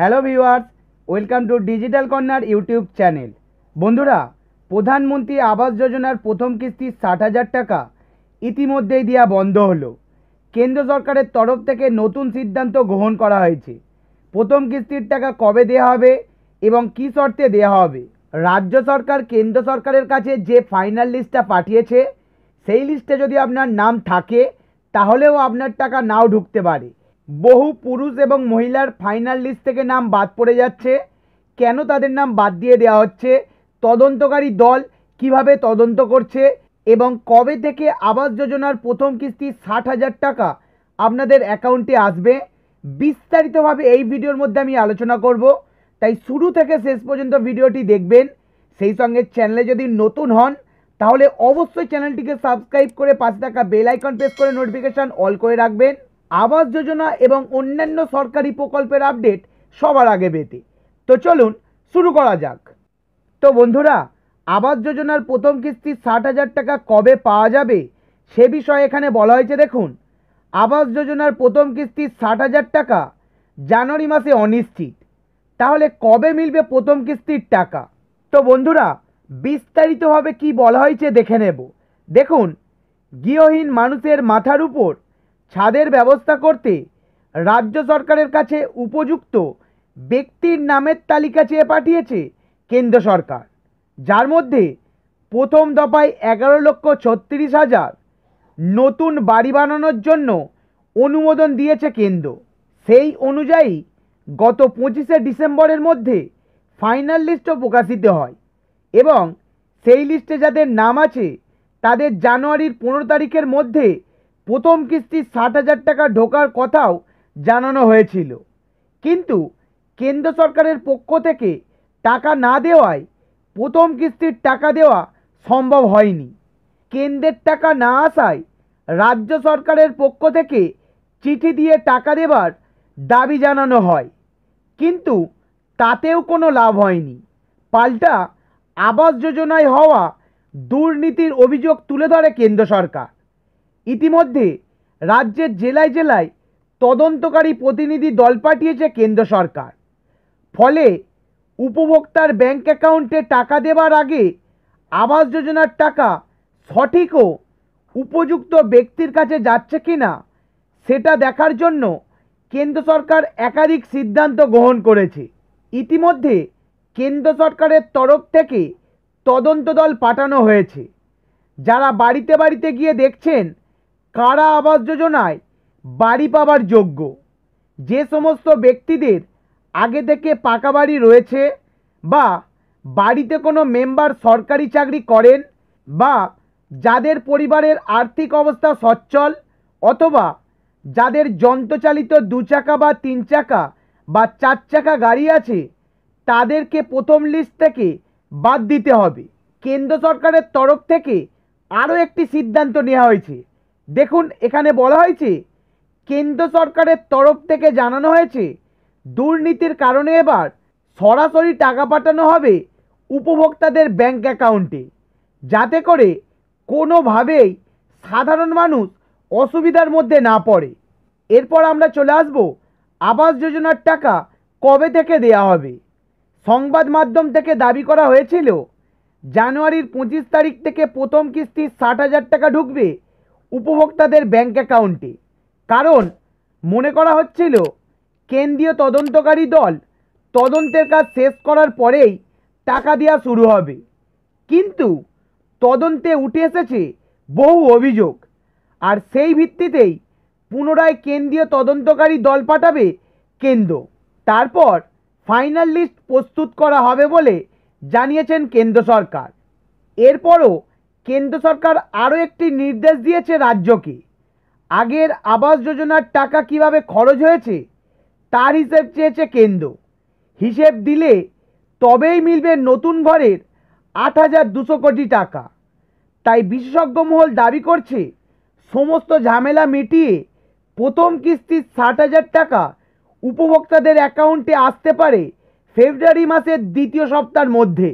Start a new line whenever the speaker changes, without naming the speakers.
hello viewers welcome to digital corner YouTube channel বন্ধুরা প্রধানমন্ত্রী আবাস যোজনার প্রথম কিস্তি ষাট হাজার টাকা ইতিমধ্যেই দেওয়া বন্ধ হলো কেন্দ্র সরকারের তরফ থেকে নতুন সিদ্ধান্ত গ্রহণ করা হয়েছে প্রথম কিস্তির টাকা কবে দেওয়া হবে এবং কি শর্তে দেওয়া হবে রাজ্য সরকার কেন্দ্র সরকারের কাছে যে ফাইনাল লিস্টটা পাঠিয়েছে সেই লিস্টে যদি আপনার নাম থাকে তাহলেও আপনার টাকা নাও ঢুকতে পারে বহু পুরুষ এবং মহিলার ফাইনাল লিস্ট থেকে নাম বাদ পড়ে যাচ্ছে কেন তাদের নাম বাদ দিয়ে দেওয়া হচ্ছে তদন্তকারী দল কিভাবে তদন্ত করছে এবং কবে থেকে আবাস যোজনার প্রথম কিস্তি ষাট হাজার টাকা আপনাদের অ্যাকাউন্টে আসবে বিস্তারিতভাবে এই ভিডিওর মধ্যে আমি আলোচনা করব তাই শুরু থেকে শেষ পর্যন্ত ভিডিওটি দেখবেন সেই সঙ্গে চ্যানেলে যদি নতুন হন তাহলে অবশ্যই চ্যানেলটিকে সাবস্ক্রাইব করে পাশে থাকা বেল আইকন প্রেস করে নোটিফিকেশান অল করে রাখবেন আবাস যোজনা এবং অন্যান্য সরকারি প্রকল্পের আপডেট সবার আগে পেতে তো চলুন শুরু করা যাক তো বন্ধুরা আবাস যোজনার প্রথম কিস্তি ষাট হাজার টাকা কবে পাওয়া যাবে সে বিষয়ে এখানে বলা হয়েছে দেখুন আবাস যোজনার প্রথম কিস্তি ষাট হাজার টাকা জানুয়ারি মাসে অনিশ্চিত তাহলে কবে মিলবে প্রথম কিস্তির টাকা তো বন্ধুরা বিস্তারিতভাবে কি বলা হয়েছে দেখে নেব দেখুন গৃহহীন মানুষের মাথার উপর ছাদের ব্যবস্থা করতে রাজ্য সরকারের কাছে উপযুক্ত ব্যক্তির নামের তালিকা চেয়ে পাঠিয়েছে কেন্দ্র সরকার যার মধ্যে প্রথম দফায় এগারো লক্ষ ছত্রিশ হাজার নতুন বাড়ি বানানোর জন্য অনুমোদন দিয়েছে কেন্দ্র সেই অনুযায়ী গত পঁচিশে ডিসেম্বরের মধ্যে ফাইনাল লিস্টও প্রকাশিত হয় এবং সেই লিস্টে যাদের নাম আছে তাদের জানুয়ারির পনেরো তারিখের মধ্যে প্রথম কিস্তি ষাট হাজার টাকা ঢোকার কথাও জানানো হয়েছিল কিন্তু কেন্দ্র সরকারের পক্ষ থেকে টাকা না দেওয়ায় প্রথম কিস্তির টাকা দেওয়া সম্ভব হয়নি কেন্দ্রের টাকা না আসায় রাজ্য সরকারের পক্ষ থেকে চিঠি দিয়ে টাকা দেবার দাবি জানানো হয় কিন্তু তাতেও কোনো লাভ হয়নি পাল্টা আবাস যোজনায় হওয়া দুর্নীতির অভিযোগ তুলে ধরে কেন্দ্র সরকার ইতিমধ্যে রাজ্যের জেলায় জেলায় তদন্তকারী প্রতিনিধি দল পাঠিয়েছে কেন্দ্র সরকার ফলে উপভোক্তার ব্যাংক অ্যাকাউন্টে টাকা দেবার আগে আবাস যোজনার টাকা সঠিক ও উপযুক্ত ব্যক্তির কাছে যাচ্ছে কি না সেটা দেখার জন্য কেন্দ্র সরকার একাধিক সিদ্ধান্ত গ্রহণ করেছে ইতিমধ্যে কেন্দ্র সরকারের তরফ থেকে তদন্ত দল পাঠানো হয়েছে যারা বাড়িতে বাড়িতে গিয়ে দেখছেন কারা আবাস যোজনায় বাড়ি পাবার যোগ্য যে সমস্ত ব্যক্তিদের আগে থেকে পাকা বাড়ি রয়েছে বা বাড়িতে কোনো মেম্বার সরকারি চাকরি করেন বা যাদের পরিবারের আর্থিক অবস্থা সচ্ছল অথবা যাদের যন্ত্রচালিত দু চাকা বা তিন চাকা বা চার চাকা গাড়ি আছে তাদেরকে প্রথম লিস্ট থেকে বাদ দিতে হবে কেন্দ্র সরকারের তরফ থেকে আরও একটি সিদ্ধান্ত নেওয়া হয়েছে দেখুন এখানে বলা হয়েছে কেন্দ্র সরকারের তরফ থেকে জানানো হয়েছে দুর্নীতির কারণে এবার সরাসরি টাকা পাঠানো হবে উপভোক্তাদের ব্যাঙ্ক অ্যাকাউন্টে যাতে করে কোনোভাবেই সাধারণ মানুষ অসুবিধার মধ্যে না পড়ে এরপর আমরা চলে আসব আবাস যোজনার টাকা কবে থেকে দেয়া হবে সংবাদ মাধ্যম থেকে দাবি করা হয়েছিল জানুয়ারির পঁচিশ তারিখ থেকে প্রথম কিস্তি ষাট হাজার টাকা ঢুকবে উপভোক্তাদের ব্যাঙ্ক অ্যাকাউন্টে কারণ মনে করা হচ্ছিল কেন্দ্রীয় তদন্তকারী দল তদন্তের কাজ শেষ করার পরেই টাকা দেওয়া শুরু হবে কিন্তু তদন্তে উঠে এসেছে বহু অভিযোগ আর সেই ভিত্তিতেই পুনরায় কেন্দ্রীয় তদন্তকারী দল পাঠাবে কেন্দ্র তারপর ফাইনাল লিস্ট প্রস্তুত করা হবে বলে জানিয়েছেন কেন্দ্র সরকার এরপরও কেন্দ্র সরকার আরও একটি নির্দেশ দিয়েছে রাজ্যকে আগের আবাস যোজনার টাকা কিভাবে খরচ হয়েছে তার হিসেব চেয়েছে কেন্দ্র হিসেব দিলে তবেই মিলবে নতুন ঘরের আট হাজার দুশো কোটি টাকা তাই বিশেষজ্ঞ মহল দাবি করছে সমস্ত ঝামেলা মিটিয়ে প্রথম কিস্তির ষাট হাজার টাকা উপভোক্তাদের অ্যাকাউন্টে আসতে পারে ফেব্রুয়ারি মাসের দ্বিতীয় সপ্তাহের মধ্যে